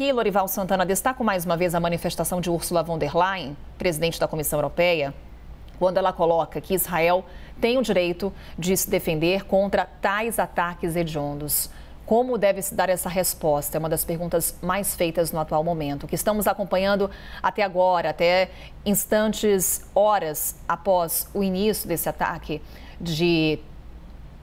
aqui, Lorival Santana, destaco mais uma vez a manifestação de Ursula von der Leyen, presidente da Comissão Europeia, quando ela coloca que Israel tem o direito de se defender contra tais ataques hediondos. Como deve se dar essa resposta? É uma das perguntas mais feitas no atual momento, que estamos acompanhando até agora, até instantes, horas após o início desse ataque de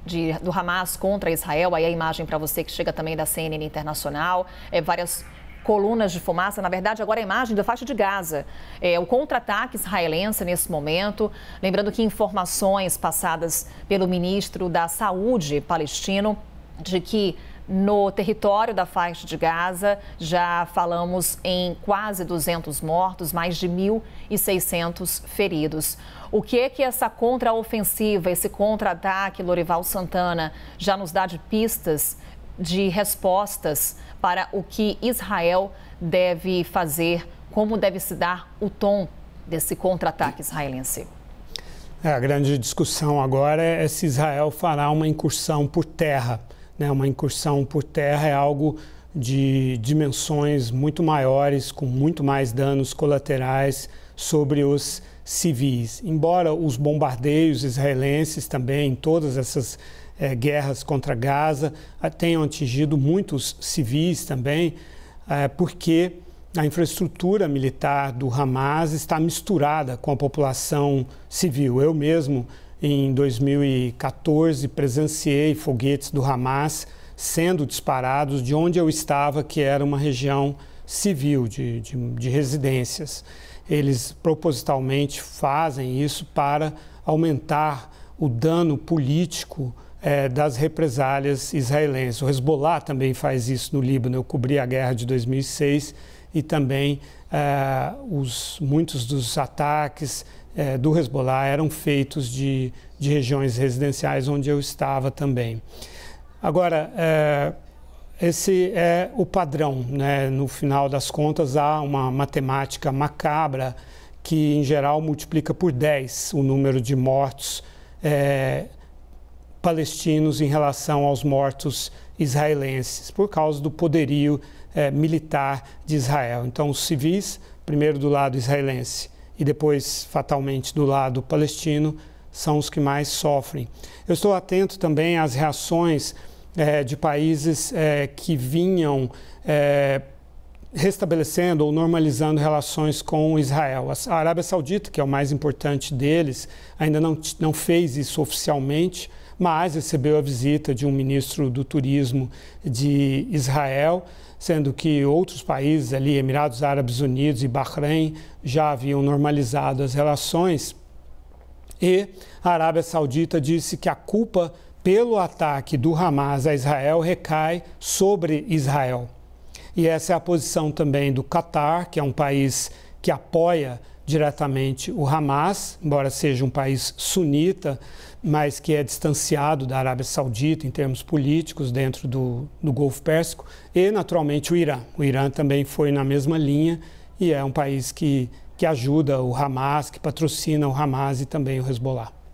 de, do Hamas contra Israel. Aí a imagem para você que chega também da CNN Internacional, é, várias colunas de fumaça, na verdade, agora a imagem da faixa de Gaza. É o contra-ataque israelense nesse momento. Lembrando que informações passadas pelo ministro da Saúde palestino de que no território da faixa de Gaza. Já falamos em quase 200 mortos, mais de 1.600 feridos. O que é que essa contraofensiva, esse contra-ataque, Lorival Santana, já nos dá de pistas de respostas para o que Israel deve fazer, como deve se dar o tom desse contra-ataque israelense. É, a grande discussão agora é, é se Israel fará uma incursão por terra. Né? Uma incursão por terra é algo de dimensões muito maiores, com muito mais danos colaterais sobre os civis. Embora os bombardeios israelenses também, em todas essas é, guerras contra Gaza, eh, tenham atingido muitos civis também, é, porque a infraestrutura militar do Hamas está misturada com a população civil. Eu mesmo, em 2014, presenciei foguetes do Hamas sendo disparados de onde eu estava, que era uma região civil, de, de, de residências eles propositalmente fazem isso para aumentar o dano político é, das represálias israelenses. O Hezbollah também faz isso no Líbano. Eu cobri a guerra de 2006 e também é, os, muitos dos ataques é, do Hezbollah eram feitos de, de regiões residenciais onde eu estava também. Agora, esse é o padrão. Né? No final das contas, há uma matemática macabra que, em geral, multiplica por 10 o número de mortos é, palestinos em relação aos mortos israelenses, por causa do poderio é, militar de Israel. Então, os civis, primeiro do lado israelense e depois, fatalmente, do lado palestino, são os que mais sofrem. Eu estou atento também às reações é, de países é, que vinham é, restabelecendo ou normalizando relações com Israel. A Arábia Saudita, que é o mais importante deles, ainda não, não fez isso oficialmente, mas recebeu a visita de um ministro do turismo de Israel, sendo que outros países ali, Emirados Árabes Unidos e Bahrein, já haviam normalizado as relações. E a Arábia Saudita disse que a culpa pelo ataque do Hamas a Israel recai sobre Israel. E essa é a posição também do Catar, que é um país que apoia diretamente o Hamas, embora seja um país sunita, mas que é distanciado da Arábia Saudita em termos políticos dentro do, do Golfo Pérsico, e naturalmente o Irã. O Irã também foi na mesma linha e é um país que, que ajuda o Hamas, que patrocina o Hamas e também o Hezbollah.